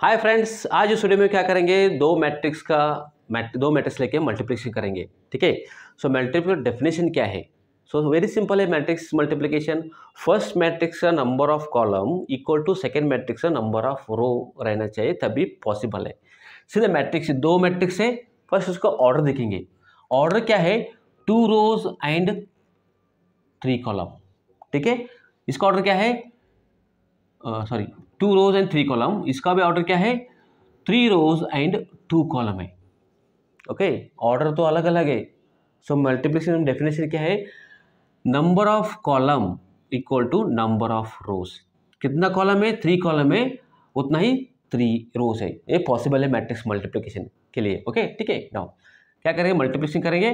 hi friends आज इस video में क्या करेंगे दो मैट्रिक्स का मैट दो मैट्रिक्स लेके मल्टीप्लिकेशन करेंगे ठीक है सो मैट्रिक्स का डेफिनेशन क्या है सो वेरी सिंपल है मैट्रिक्स मल्टीप्लिकेशन फर्स्ट मैट्रिक्स का number of column equal to second matrix का नंबर ऑफ रो रहना चाहिए तभी पॉसिबल है सीधे मैट्रिक्स दो मैट्रिक्स है फर्स्ट उसका ऑर्डर देखेंगे ऑर्डर क्या है two rows and three column ठीक है इसका ऑर्डर क्या है sorry two rows and three column इसका भी ऑर्डर क्या है three rows and two column है ओके ऑर्डर तो अलग अलग है सो मल्टीप्लिकेशन डेफिनेशन क्या है number of column equal to number of rows कितना कॉलम है थ्री कॉलम है उतना ही थ्री रोज है ये पॉसिबल है मैट्रिक्स मल्टीप्लिकेशन के लिए ओके ठीक है नाउ क्या करेंगे मल्टीप्लिकेशन करेंगे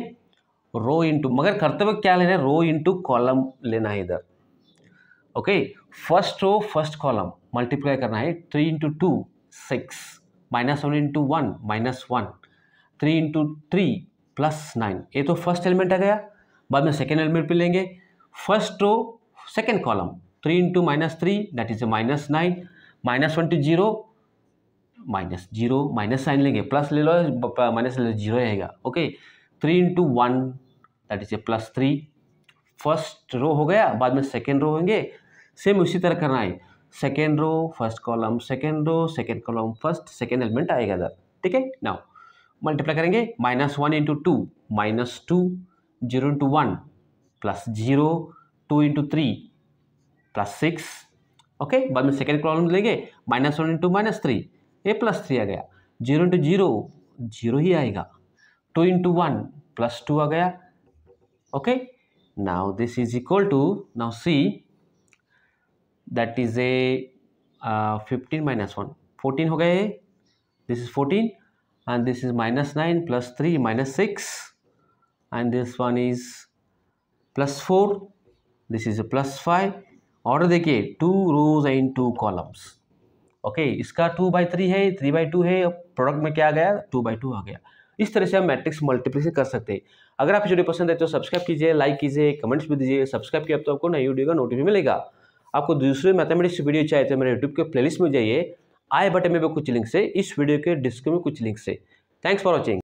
रो इंटू मगर करते वक्त क्या लेना है रो इंटू कॉलम लेना है इधर okay first row first column multiply करना है three into two six minus one into one minus one three into three plus nine ये तो फर्स्ट एलिमेंट आ गया बाद में सेकेंड एलिमेंट पर लेंगे first row second column three into minus three that is a minus nine minus one two zero minus zero minus sign लेंगे plus ले लो माइनस ले लो जीरो रहेगा okay three into one that is a plus three first row हो गया बाद में सेकेंड रो होंगे सेम उसी तरह करना है second row first column second row second column first second element आएगा इधर ठीक है नाउ मल्टीप्लाई करेंगे minus one into two minus two zero into one plus zero two into three plus six okay बाद में सेकेंड कॉलम लेंगे minus one into minus three a plus three आ गया जीरो इंटू जीरो जीरो ही आएगा two into one plus two आ गया okay now this is equal to now see that is a fifteen minus one fourteen हो गए this is fourteen and this is minus nine plus three minus six and this one is plus four this is plus five order देखिए two rows and two columns okay इसका two by three है three by two है product में क्या आ गया two by two आ गया इस तरह से हम मैट्रिक्स मल्टीप्लिकेशन कर सकते हैं अगर आप वीडियो पसंद है तो सब्सक्राइब कीजिए लाइक कीजिए कमेंट्स भी दीजिए सब्सक्राइब किया तो आपको नई वीडियो का नोटिफिकेशन मिलेगा आपको दूसरे मैथमेटिक्स वीडियो चाहिए तो मेरे यूट्यूब के प्लेलिस्ट में जाइए आई बटन में भी कुछ लिंक से इस वीडियो के डिस्क्रिप्शन में कुछ लिंक से थैंक्स फॉर वॉचिंग